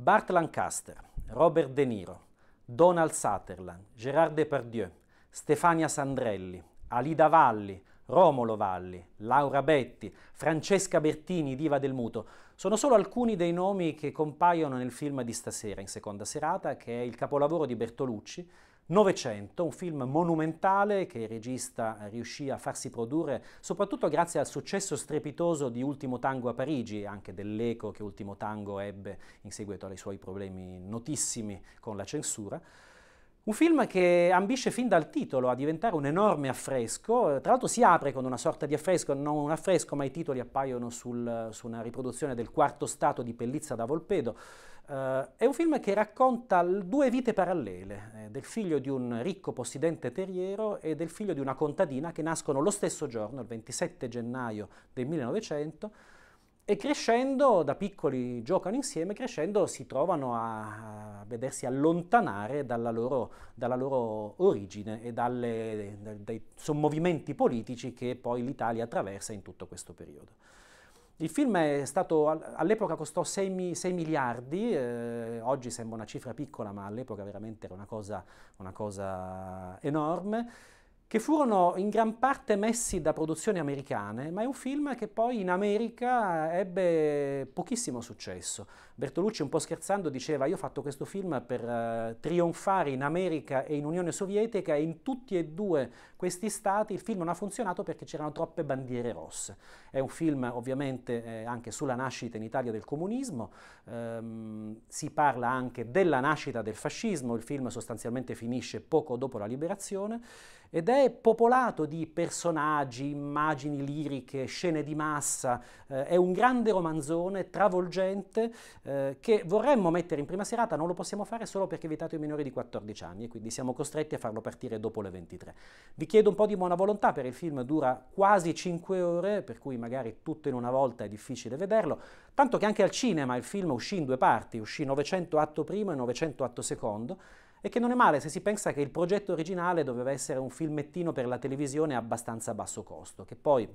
Bart Lancaster, Robert De Niro, Donald Sutherland, Gerard Depardieu, Stefania Sandrelli, Alida Valli, Romolo Valli, Laura Betti, Francesca Bertini, diva del muto, sono solo alcuni dei nomi che compaiono nel film di stasera, in seconda serata, che è il capolavoro di Bertolucci, Novecento, un film monumentale che il regista riuscì a farsi produrre soprattutto grazie al successo strepitoso di Ultimo Tango a Parigi e anche dell'eco che Ultimo Tango ebbe in seguito ai suoi problemi notissimi con la censura. Un film che ambisce fin dal titolo a diventare un enorme affresco, eh, tra l'altro si apre con una sorta di affresco, non un affresco ma i titoli appaiono sul, su una riproduzione del quarto stato di Pellizza da Volpedo, Uh, è un film che racconta due vite parallele, eh, del figlio di un ricco possidente terriero e del figlio di una contadina che nascono lo stesso giorno, il 27 gennaio del 1900, e crescendo, da piccoli giocano insieme, crescendo si trovano a vedersi allontanare dalla loro, dalla loro origine e dalle, dai sommovimenti politici che poi l'Italia attraversa in tutto questo periodo. Il film è stato, all'epoca costò 6, 6 miliardi, eh, oggi sembra una cifra piccola ma all'epoca veramente era una cosa, una cosa enorme che furono in gran parte messi da produzioni americane, ma è un film che poi in America ebbe pochissimo successo. Bertolucci un po' scherzando diceva io ho fatto questo film per eh, trionfare in America e in Unione Sovietica e in tutti e due questi stati il film non ha funzionato perché c'erano troppe bandiere rosse. È un film ovviamente eh, anche sulla nascita in Italia del comunismo, ehm, si parla anche della nascita del fascismo, il film sostanzialmente finisce poco dopo la liberazione ed è popolato di personaggi, immagini liriche, scene di massa, eh, è un grande romanzone travolgente eh, che vorremmo mettere in prima serata, non lo possiamo fare solo perché è vietato ai minori di 14 anni e quindi siamo costretti a farlo partire dopo le 23. Vi chiedo un po' di buona volontà per il film dura quasi 5 ore, per cui magari tutto in una volta è difficile vederlo, tanto che anche al cinema il film uscì in due parti, uscì 900 atto primo e 900 atto secondo, e che non è male se si pensa che il progetto originale doveva essere un filmettino per la televisione a abbastanza basso costo, che poi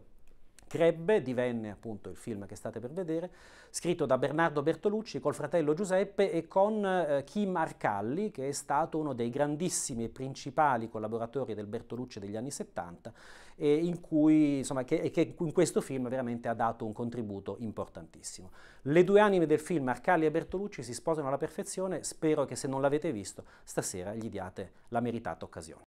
Crebbe divenne appunto il film che state per vedere, scritto da Bernardo Bertolucci col fratello Giuseppe e con eh, Kim Arcalli, che è stato uno dei grandissimi e principali collaboratori del Bertolucci degli anni 70 e in cui, insomma, che, che in questo film veramente ha dato un contributo importantissimo. Le due anime del film, Arcalli e Bertolucci, si sposano alla perfezione, spero che se non l'avete visto stasera gli diate la meritata occasione.